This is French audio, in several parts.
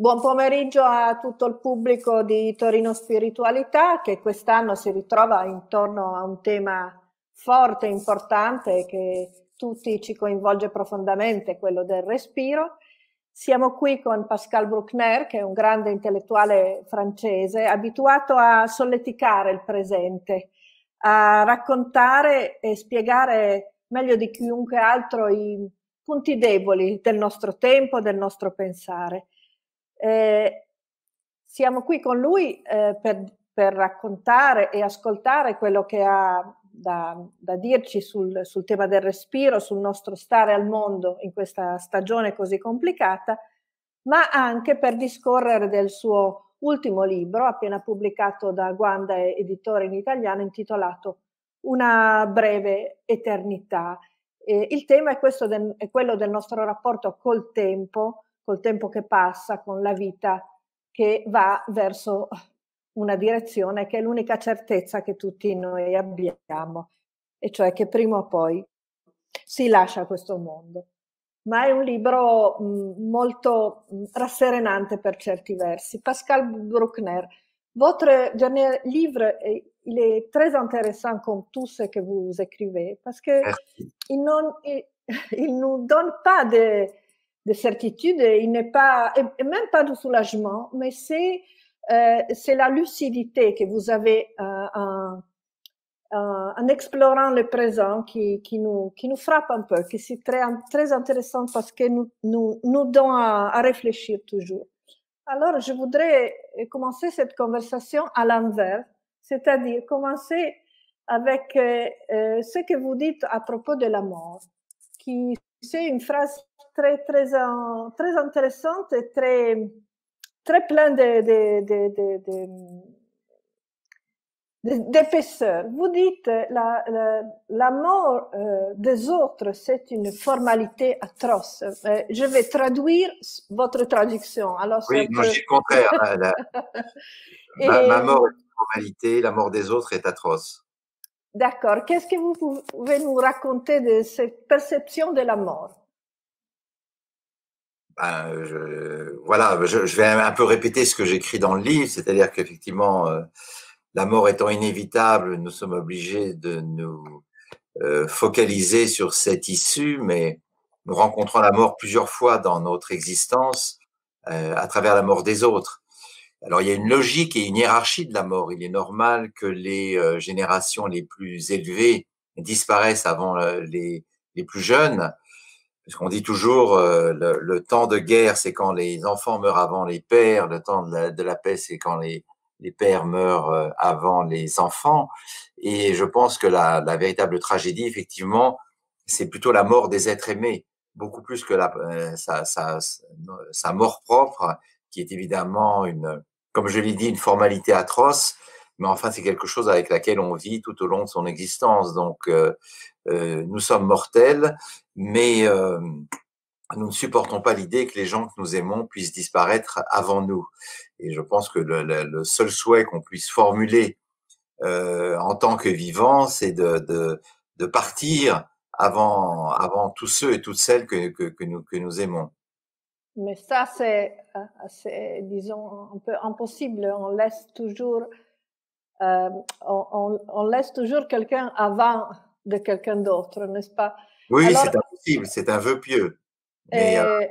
Buon pomeriggio a tutto il pubblico di Torino Spiritualità che quest'anno si ritrova intorno a un tema forte e importante che tutti ci coinvolge profondamente, quello del respiro. Siamo qui con Pascal Bruckner, che è un grande intellettuale francese, abituato a solleticare il presente, a raccontare e spiegare meglio di chiunque altro i punti deboli del nostro tempo, del nostro pensare. Eh, siamo qui con lui eh, per, per, raccontare e ascoltare quello che ha da, da dirci sul, sul, tema del respiro, sul nostro stare al mondo in questa stagione così complicata, ma anche per discorrere del suo ultimo libro, appena pubblicato da Guanda Editore in italiano, intitolato Una breve eternità. Eh, il tema è, del, è quello del nostro rapporto col tempo, col tempo che passa, con la vita che va verso una direzione che è l'unica certezza che tutti noi abbiamo, e cioè che prima o poi si lascia questo mondo. Ma è un libro molto rasserenante per certi versi. Pascal Bruckner, votre dernier livre il est très intéressant comme tout ce que vous écrivez parce que eh il, non, il, il, nous donne pas de, de certitude, il n'est pas, et même pas de soulagement, mais c'est euh, c'est la lucidité que vous avez euh, en, en, explorant le présent qui, qui, nous, qui nous frappe un peu, qui c'est très, très intéressant parce que nous, nous, nous donne à, à réfléchir toujours. Alors, je voudrais commencer cette conversation à l'envers, c'est-à-dire commencer avec euh, euh ce que vous dites à propos de la mort, qui c'est une phrase très, très, intéressante et très, très plein de, d'épaisseur. Vous dites la, la, mort euh, des autres, c'est une formalité atroce. Euh, je vais traduire votre traduction. Alors, oui, moi je contraire. ma, mort est une formalité, la mort des autres est atroce. D'accord. Qu'est-ce que vous pouvez nous raconter de cette perception de la mort ben, je, voilà, ben, je, vais un peu répéter ce que j'écris dans le livre, c'est-à-dire qu'effectivement, euh, la mort étant inévitable, nous sommes obligés de nous euh, focaliser sur cette issue, mais nous rencontrons la mort plusieurs fois dans notre existence euh, à travers la mort des autres. Alors il y a une logique et une hiérarchie de la mort. Il est normal que les générations les plus élevées disparaissent avant les plus jeunes qu'on dit toujours euh, le, temps de guerre, c'est quand les enfants meurent avant les pères, le temps de la, paix, c'est quand les, les, pères meurent euh, avant les enfants. Et je pense que la, la véritable tragédie, effectivement, c'est plutôt la mort des êtres aimés, beaucoup plus que la, euh, sa, sa, sa, mort propre, qui est évidemment une, comme je l'ai dit, une formalité atroce, mais enfin c'est quelque chose avec laquelle on vit tout au long de son existence. Donc euh, euh, nous sommes mortels, mais euh, nous ne supportons pas l'idée que les gens que nous aimons puissent disparaître avant nous. Et je pense que le, le, seul souhait qu'on puisse formuler euh, en tant que vivant, c'est de, de, de, partir avant, avant tous ceux et toutes celles que, que, que nous, que nous aimons. Mais ça, c'est, euh, disons, un peu impossible. On laisse toujours euh, on, laisse toujours quelqu'un avant de quelqu'un d'autre, n'est-ce pas Oui, c'est impossible, c'est un vœu pieux. Mais, euh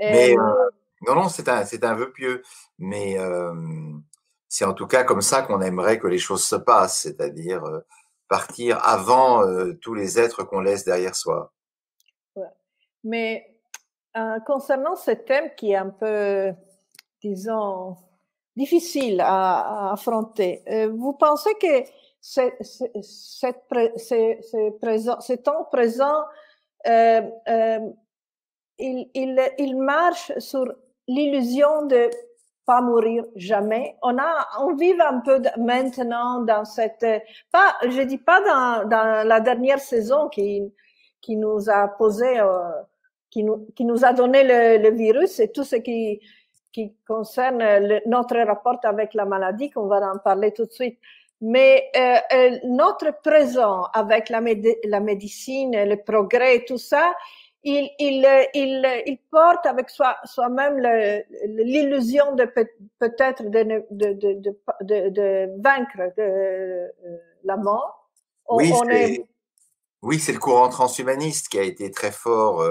euh, non, non, c'est un, c'est vœu pieux, mais c'est en tout cas comme ça qu'on aimerait que les choses se passent, c'est-à-dire partir avant tous les êtres qu'on laisse derrière soi. Mais concernant ce thème qui est un peu, disons, difficile à, affronter. Euh, vous pensez que ce, présent, temps présent, euh, euh, il, il, il marche sur l'illusion de pas mourir jamais. On a, on vit un peu maintenant dans cette, pas, je dis pas dans, dans la dernière saison qui, qui nous a posé, euh, qui nous, qui nous a donné le, le virus et tout ce qui, qui concerne euh, notre rapport avec la maladie, qu'on va en parler tout de suite. Mais euh, euh, notre présent avec la, la, médecine, le progrès et tout ça, il, il, il, il porte avec soi-même l'illusion de peut-être de, de, de, de, vaincre la mort. oui, c'est le courant transhumaniste qui a été très fort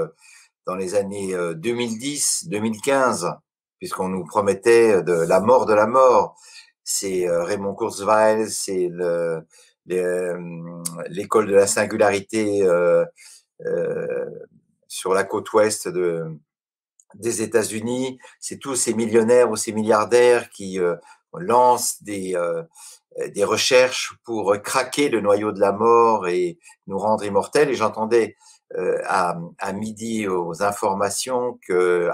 dans les années 2010-2015 puisqu'on nous promettait de la mort de la mort. C'est euh, Raymond Kurzweil, c'est euh, l'école de la singularité euh, sur la côte ouest des États-Unis. C'est tous ces millionnaires ou ces milliardaires qui lancent des, des recherches pour craquer le noyau de la mort et nous rendre immortels. Et j'entendais euh, à, midi aux informations que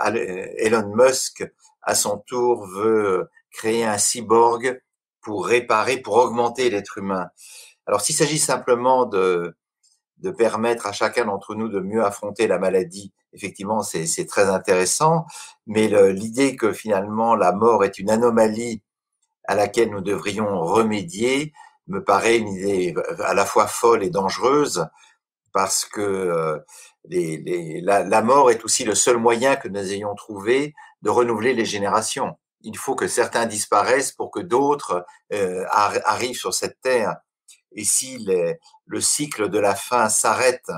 Elon Musk, à son tour, veut euh, créer un cyborg pour réparer, pour augmenter l'être humain. Alors s'il s'agit simplement de, de permettre à chacun d'entre nous de mieux affronter la maladie, effectivement, c'est très intéressant, mais l'idée que finalement la mort est une anomalie à laquelle nous devrions remédier me paraît une idée à la fois folle et dangereuse, parce que euh, la, mort est aussi le seul moyen que nous ayons trouvé de renouveler les générations. Il faut que certains disparaissent pour que d'autres euh, arrivent sur cette terre. Et si le cycle de la fin s'arrête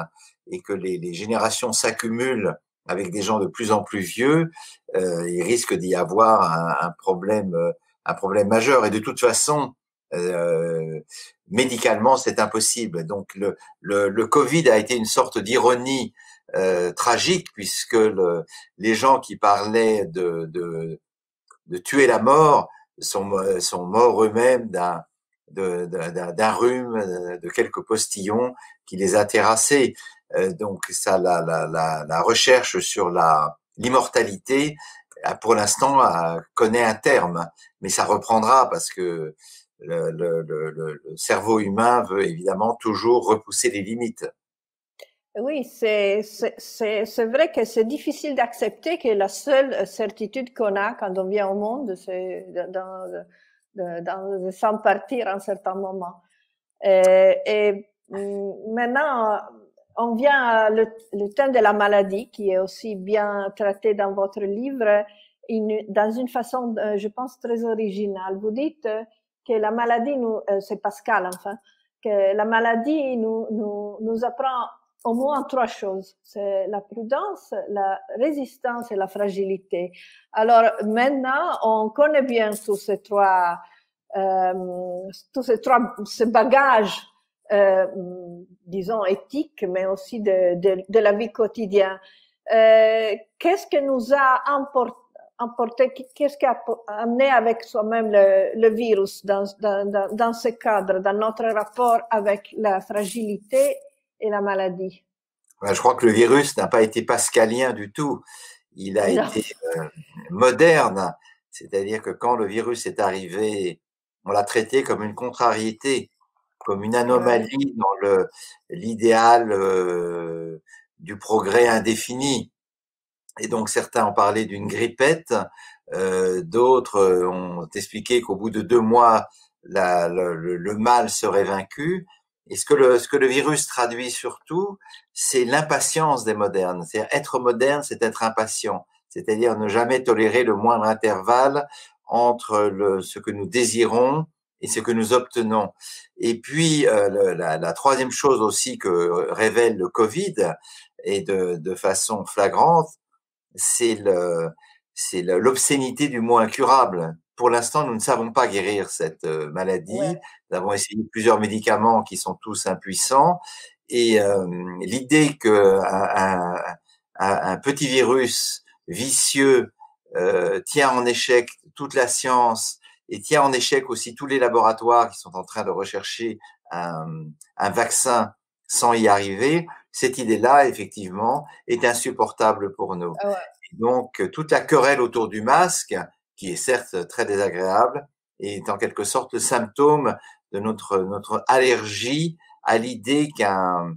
et que les, générations s'accumulent avec des gens de plus en plus vieux, euh, il risque d'y avoir un problème majeur. Et de toute façon, euh, médicalement, c'est impossible. Donc le, le, le, Covid a été une sorte d'ironie euh, tragique puisque le, les gens qui parlaient de, de, de tuer la mort sont, sont morts eux-mêmes d'un d'un rhume, euh, de quelques postillons qui les a terrassés. donc ça, la, la, la, la recherche sur la l'immortalité, pour l'instant, connaît un terme, mais ça reprendra parce que le, cerveau humain veut évidemment toujours repousser les limites. Oui, c'est vrai que c'est difficile d'accepter que la seule euh, certitude qu'on a quand on vient au monde, c'est de s'en sans partir à un certain moment. Euh, et, mm, maintenant, on vient au le, le, thème de la maladie qui est aussi bien traité dans votre livre, dans une façon, euh, je pense, très originale. Vous dites que la maladie nous, euh, c'est Pascal enfin, que la maladie nous, nous, nous apprend au moins trois choses. C'est la prudence, la résistance et la fragilité. Alors maintenant, on connaît bien tous ces trois, euh, tous ces trois, ce bagage, euh, disons éthique, mais aussi de, de, de la vie quotidienne. Euh, qu'est-ce que nous a emporté qu'est-ce qui a amené avec soi-même le, virus dans, dans, ce cadre, dans notre rapport avec la fragilité et la maladie Je crois que le virus n'a pas été pascalien du tout. Il a été euh, moderne. C'est-à-dire que quand le virus est arrivé, on l'a traité comme une contrariété, comme une anomalie dans l'idéal euh, du progrès indéfini. Et donc certains ont parlé d'une grippette, euh, d'autres euh, ont expliqué qu'au bout de deux mois, la, le, le, mal serait vaincu. Et ce que le, ce que le virus traduit surtout, c'est l'impatience des modernes. C'est-à-dire être moderne, c'est être impatient. C'est-à-dire ne jamais tolérer le moindre intervalle entre le, ce que nous désirons et ce que nous obtenons. Et puis, euh, la, la, troisième chose aussi que euh, révèle le Covid, et de, de façon flagrante, c'est l'obscénité du mot incurable. Pour l'instant, nous ne savons pas guérir cette euh, maladie. Nous avons essayé plusieurs médicaments qui sont tous impuissants. Et euh, l'idée que un, petit virus vicieux euh, tient en échec toute la science et tient en échec aussi tous les laboratoires qui sont en train de rechercher un vaccin sans y arriver, cette idée-là, effectivement, est insupportable pour nous. Ah donc, euh, toute la querelle autour du masque, qui est certes très désagréable, est en quelque sorte le symptôme de notre, notre allergie à l'idée qu'un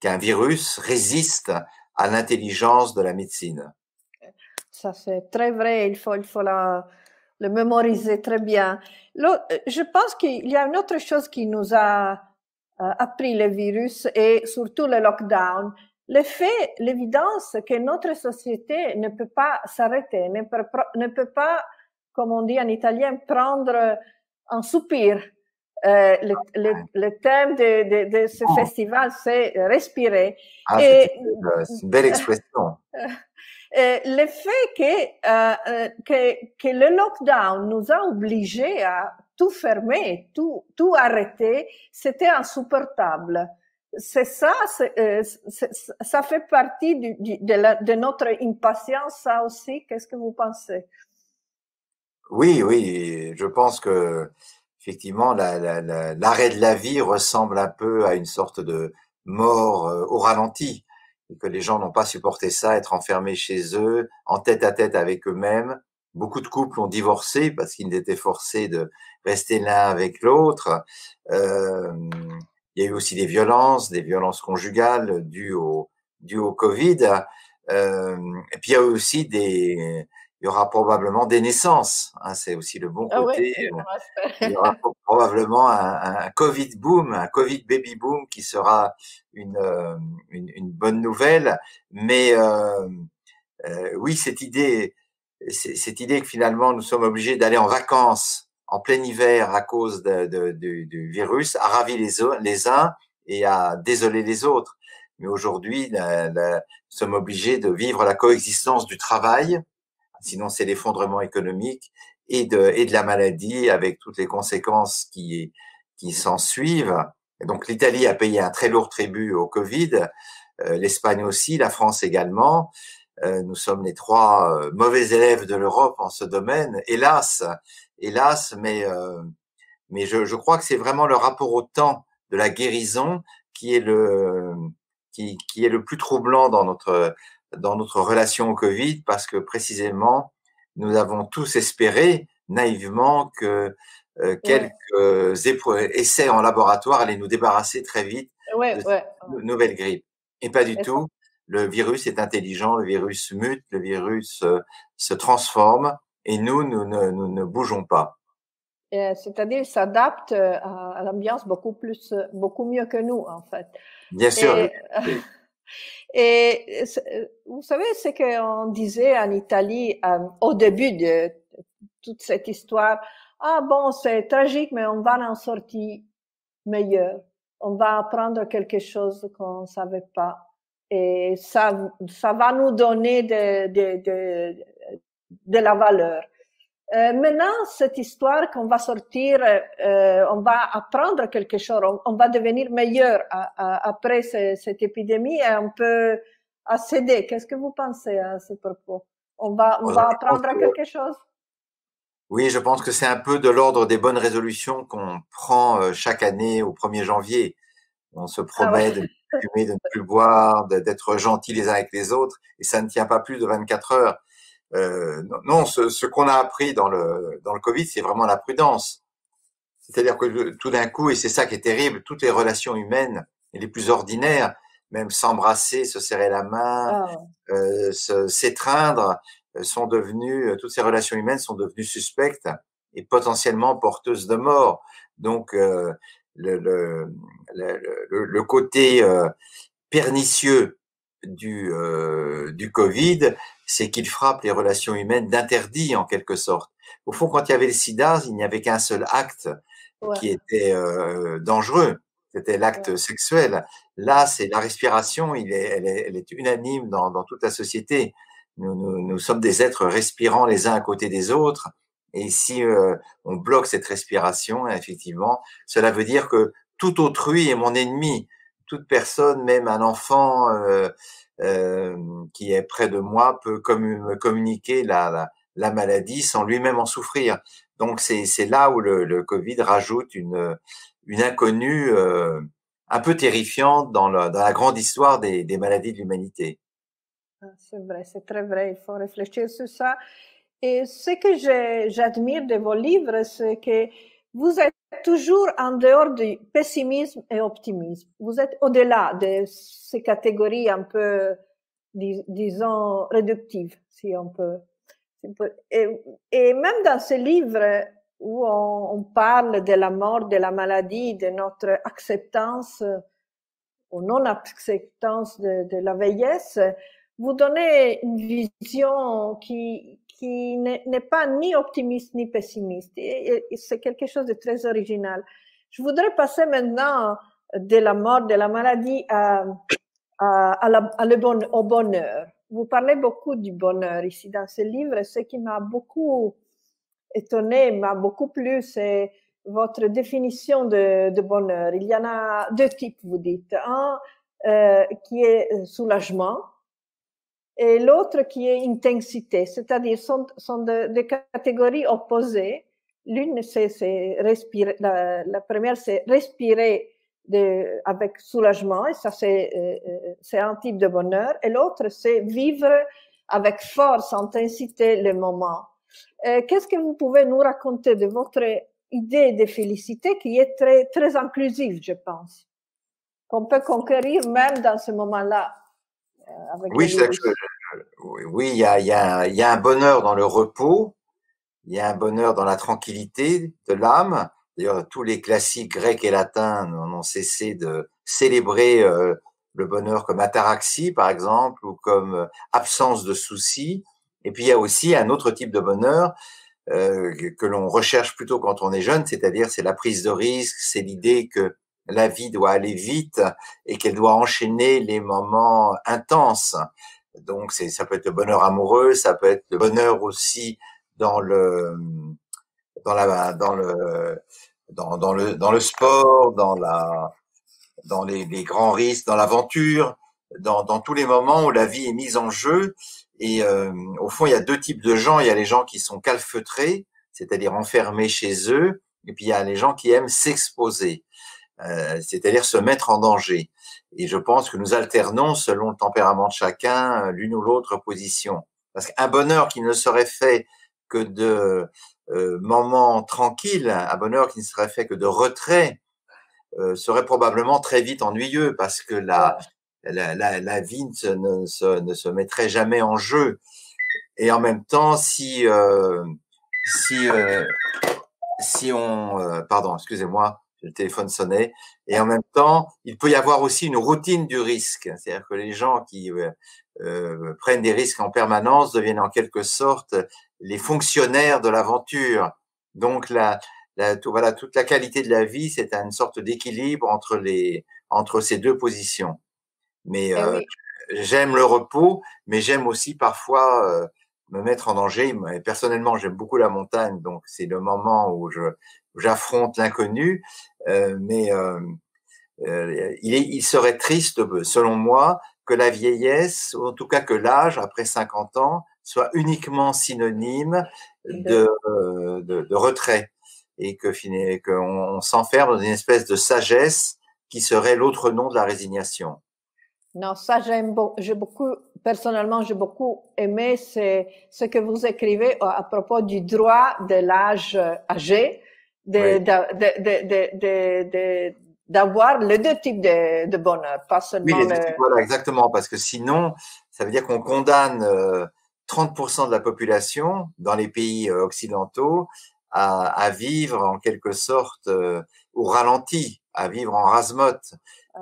qu'un virus résiste à l'intelligence de la médecine. Ça, c'est très vrai, il faut, il faut le mémoriser très bien. Euh, je pense qu'il y a une autre chose qui nous a euh, appris le virus et surtout le lockdown, le l'évidence que notre société ne peut pas s'arrêter, ne, peut pas, comme on dit en italien, prendre un soupir. Euh, le, le, le, thème de, de, de ce ah. festival, c'est respirer. Ah, euh, c'est une belle expression. Euh, le fait que, euh, que, que le lockdown nous a obligés à tout fermé, tout, tout arrêté c'était insupportable. Euh, c'est ça, ça fait partie du, de, de, notre impatience, ça aussi. Qu'est-ce que vous pensez Oui, oui, je pense que effectivement, l'arrêt la, de la vie ressemble un peu à une sorte de mort euh, au ralenti, et que les gens n'ont pas supporté ça, être enfermés chez eux, en tête à tête avec eux-mêmes, Beaucoup de couples ont divorcé parce qu'ils étaient forcés de rester l'un avec l'autre. Euh, il y a eu aussi des violences, des violences conjugales dues au, au Covid. Euh, et puis il y a aussi des, il y aura probablement des naissances. Hein, c'est aussi le bon ah côté. il y aura probablement un, un, Covid boom, un Covid baby boom qui sera une, euh, bonne nouvelle. Mais oui, cette idée, cette idée que finalement nous sommes obligés d'aller en vacances en plein hiver à cause de, du virus à ravi les, uns et à désolé les autres. Mais aujourd'hui, nous sommes obligés de vivre la coexistence du travail, sinon c'est l'effondrement économique, et de, et de la maladie avec toutes les conséquences qui, qui s'en suivent. donc l'Italie a payé un très lourd tribut au Covid, euh, l'Espagne aussi, la France également. Euh, nous sommes les trois euh, mauvais élèves de l'Europe en ce domaine, hélas, hélas, mais, euh, mais je, je crois que c'est vraiment le rapport au temps de la guérison qui est le, qui, qui est le plus troublant dans notre, dans notre relation au Covid, parce que précisément, nous avons tous espéré naïvement que quelques essais en laboratoire allaient nous débarrasser très vite de ouais. cette nouvelle grippe. Et pas du tout le virus est intelligent, le virus mute, le virus euh, se transforme et nous, nous ne, nous ne bougeons pas. Euh, c'est-à-dire, il s'adapte euh, à l'ambiance beaucoup plus, beaucoup mieux que nous, en fait. Bien sûr. Et vous savez ce qu'on disait en Italie au début de toute cette histoire. Ah bon, c'est tragique, mais on va en sortir meilleur. On va apprendre quelque chose qu'on ne savait pas et ça, ça va nous donner de, de, de, de la valeur. Euh, maintenant, cette histoire qu'on va sortir, euh, on va apprendre quelque chose, on, va devenir meilleur après cette épidémie et on peut accéder. Qu'est-ce que vous pensez à ce propos On va, on, va euh, apprendre quelque chose Oui, je pense que c'est un peu de l'ordre des bonnes résolutions qu'on prend chaque année au 1er janvier. On se ah promet de ne plus boire, d'être gentil les uns avec les autres, et ça ne tient pas plus de 24 heures. Euh, non, ce, qu'on a appris dans le, dans le Covid, c'est vraiment la prudence. C'est-à-dire que tout d'un coup, et c'est ça qui est terrible, toutes les relations humaines, les plus ordinaires, même s'embrasser, se serrer la main, ah. euh, s'étreindre, euh, sont devenues, toutes ces relations humaines sont devenues suspectes et potentiellement porteuses de mort. Donc, euh, le, côté euh, pernicieux euh, du, Covid, c'est qu'il frappe les relations humaines d'interdit en quelque sorte. Au fond, quand il y avait le sida, il n'y avait qu'un seul acte qui était euh, dangereux, c'était l'acte sexuel. Là, c'est la respiration, il est, elle, est, unanime dans, toute la société. Nous, nous, sommes des êtres respirants les uns à côté des autres. Et si euh, on bloque cette respiration, effectivement, cela veut dire que tout autrui est mon ennemi. Toute personne, même un enfant euh, euh, qui est près de moi, peut me communiquer la, maladie sans lui-même en souffrir. Donc c'est là où le, Covid rajoute une, une inconnue un peu terrifiante dans, la grande histoire des, des maladies de l'humanité. Ah, c'est vrai, c'est très vrai. Il faut réfléchir sur ça. Et ce que j'admire de vos livres, c'est que vous êtes toujours en dehors du pessimisme et optimisme. Vous êtes au-delà de ces catégories un peu, disons, réductives, si on peut. Et, même dans ces livres où on, parle de la mort, de la maladie, de notre acceptance ou non-acceptance de, de la vieillesse, vous donnez une vision qui, qui n'est pas ni optimiste ni pessimiste. c'est quelque chose de très original. Je voudrais passer maintenant de la mort, de la maladie à, au bonheur. Vous parlez beaucoup du bonheur ici dans ce livre. Ce qui m'a beaucoup étonné, m'a beaucoup plu, c'est votre définition de, bonheur. Il y en a deux types, vous dites. Un euh, qui est soulagement, et l'autre qui est intensité, c'est-à-dire sont, sont deux catégories opposées. L'une, c'est respirer, la, première, c'est respirer avec soulagement, et ça, c'est euh, euh, c'est un type de bonheur, et l'autre, c'est vivre avec force, intensité le moment. Euh, qu'est-ce que vous pouvez nous raconter de votre idée de félicité qui est très, très inclusive, je pense, qu'on peut conquérir même dans ce moment-là oui c'est oui, oui, il y a, un bonheur dans le repos, il y a un bonheur dans la tranquillité de l'âme. D'ailleurs, tous les classiques grecs et latins n'ont cessé de célébrer euh, le bonheur comme ataraxie, par exemple, ou comme euh, absence de soucis. Et puis, il y a aussi un autre type de bonheur euh, que l'on recherche plutôt quand on est jeune, c'est-à-dire c'est la prise de risque, c'est l'idée que la vie doit aller vite et qu'elle doit enchaîner les moments intenses. Donc c'est ça peut être le bonheur amoureux, ça peut être le bonheur aussi dans le dans la dans le dans, le dans le sport, dans la dans les, grands risques, dans l'aventure, dans, dans tous les moments où la vie est mise en jeu. Et euh, au fond, il y a deux types de gens. Il y a les gens qui sont calfeutrés, c'est-à-dire enfermés chez eux, et puis il y a les gens qui aiment s'exposer. Euh, c'est-à-dire se mettre en danger. Et je pense que nous alternons, selon le tempérament de chacun, euh, l'une ou l'autre position. Parce qu'un bonheur qui ne serait fait que de euh, moments tranquilles, un bonheur qui ne serait fait que de retrait, serait probablement très vite ennuyeux parce que la, la, la, la vie ne se, ne se, mettrait jamais en jeu. Et en même temps, si, si, si on... pardon, excusez-moi le téléphone sonnait. Et en même temps, il peut y avoir aussi une routine du risque. C'est-à-dire que les gens qui euh, euh, prennent des risques en permanence deviennent en quelque sorte les fonctionnaires de l'aventure. Donc, la, voilà, toute la qualité de la vie, c'est une sorte d'équilibre entre, les, entre ces deux positions. Mais eh euh, j'aime le repos, mais j'aime aussi parfois euh, me mettre en danger. Et personnellement, j'aime beaucoup la montagne, donc c'est le moment où je j'affronte l'inconnu. Euh, mais euh, euh, il, serait triste, selon moi, que la vieillesse, ou en tout cas que l'âge après 50 ans, soit uniquement synonyme de, de, retrait et que qu'on s'enferme dans une espèce de sagesse qui serait l'autre nom de la résignation. Non, ça j'aime beaucoup. personnellement, j'ai beaucoup aimé ce que vous écrivez à, propos du droit de l'âge euh, âgé, d'avoir les deux types de, bonheur, pas seulement. Oui, les deux types, voilà, exactement, parce que sinon, ça veut dire qu'on condamne 30% euh, de la population dans les pays euh, occidentaux à, vivre en quelque sorte au ralenti, à vivre en rasemote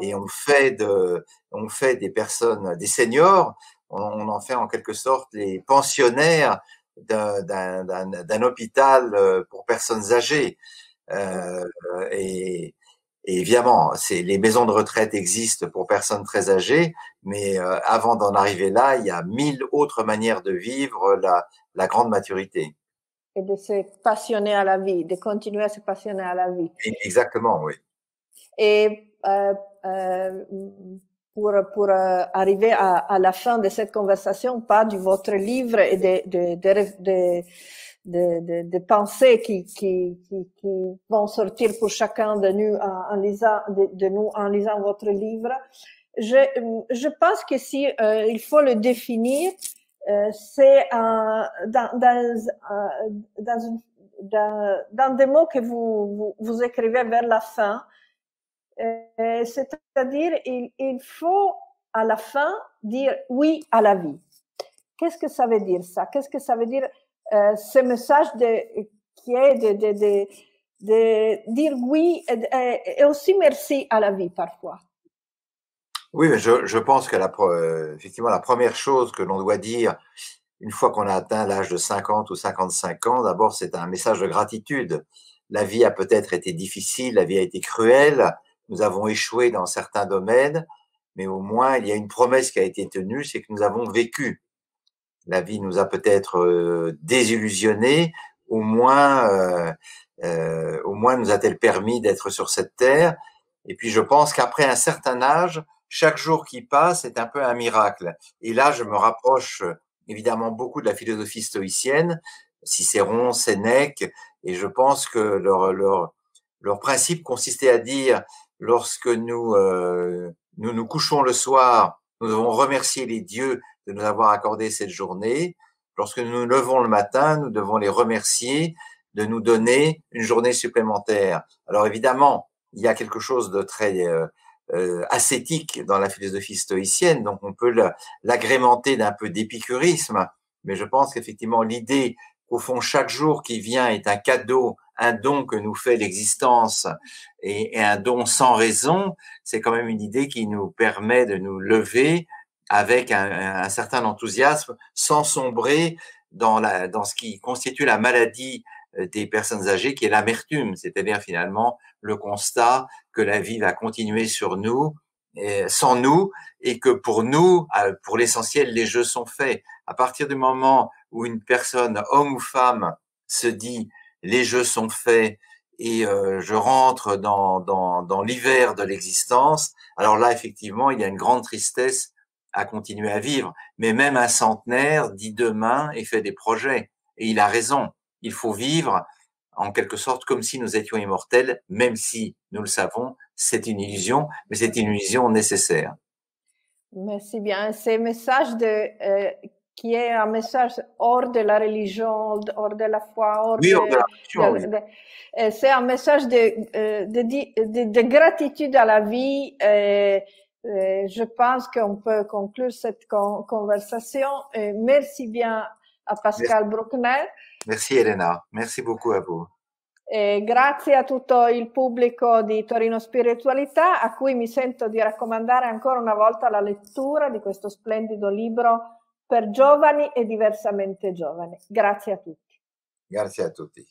et on fait, de, on fait des personnes, des seniors, on, on en fait en quelque sorte les pensionnaires d'un hôpital euh, pour personnes âgées. Euh, et, et, évidemment, c'est les maisons de retraite existent pour personnes très âgées, mais euh, avant d'en arriver là, il y a mille autres manières de vivre la, la, grande maturité. Et de se passionner à la vie, de continuer à se passionner à la vie. exactement, oui. Et euh, euh, pour, pour euh, arriver à, à, la fin de cette conversation, pas du votre livre et des de, de, de, pensées qui, qui, qui, vont sortir pour chacun de nous en, en lisant, de, nous en lisant votre livre. Je, je pense que si euh, il faut le définir, c'est un, dans, dans, dans, dans, des mots que vous, vous écrivez vers la fin, euh, c'est-à-dire, il, faut à la fin dire oui à la vie. Qu'est-ce que ça veut dire ça Qu'est-ce que ça veut dire euh, ce message de, qui est de, dire oui et, aussi merci à la vie parfois Oui, je, pense que effectivement, la première chose que l'on doit dire une fois qu'on a atteint l'âge de 50 ou 55 ans, d'abord, c'est un message de gratitude. La vie a peut-être été difficile, la vie a été cruelle, nous avons échoué dans certains domaines, mais au moins il y a une promesse qui a été tenue, c'est que nous avons vécu. La vie nous a peut-être euh, désillusionnés, au moins, euh, euh, au moins nous a-t-elle permis d'être sur cette terre. Et puis je pense qu'après un certain âge, chaque jour qui passe est un peu un miracle. Et là, je me rapproche évidemment beaucoup de la philosophie stoïcienne, Cicéron, Sénèque, et je pense que leur, leur, leur principe consistait à dire lorsque euh, nous, nous couchons le soir, nous devons remercier les dieux de nous avoir accordé cette journée. Lorsque nous nous levons le matin, nous devons les remercier de nous donner une journée supplémentaire. Alors évidemment, il y a quelque chose de très euh, euh, ascétique dans la philosophie stoïcienne, donc on peut l'agrémenter d'un peu d'épicurisme, mais je pense qu'effectivement l'idée qu'au fond chaque jour qui vient est un cadeau un don que nous fait l'existence et, un don sans raison, c'est quand même une idée qui nous permet de nous lever avec un, certain enthousiasme sans sombrer dans, la, dans ce qui constitue la maladie euh, des personnes âgées, qui est l'amertume, c'est-à-dire finalement le constat que la vie va continuer sur nous, sans nous et que pour nous, pour l'essentiel, les jeux sont faits. À partir du moment où une personne, homme ou femme, se dit les jeux sont faits et euh, je rentre dans, l'hiver de l'existence, alors là, effectivement, il y a une grande tristesse à continuer à vivre. Mais même un centenaire dit demain et fait des projets. Et il a raison. Il faut vivre en quelque sorte comme si nous étions immortels, même si, nous le savons, c'est une illusion, mais c'est une illusion nécessaire. Merci bien. Ces messages de euh, qui est un message hors de la religion, hors de la foi, hors oui, de, de euh, c'est un message de, euh, de, de, gratitude à la vie. Et, euh, et je pense qu'on peut conclure cette con conversation. Et merci bien à Pascal merci. Bruckner. Merci Elena, merci beaucoup à vous. E grazie a tutto il pubblico di Torino Spiritualità a cui mi sento di raccomandare ancora una volta la lettura di questo splendido libro per giovani e diversamente giovani. Grazie a tutti. Grazie a tutti.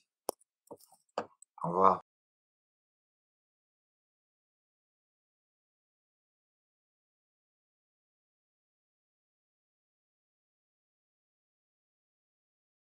Au revoir.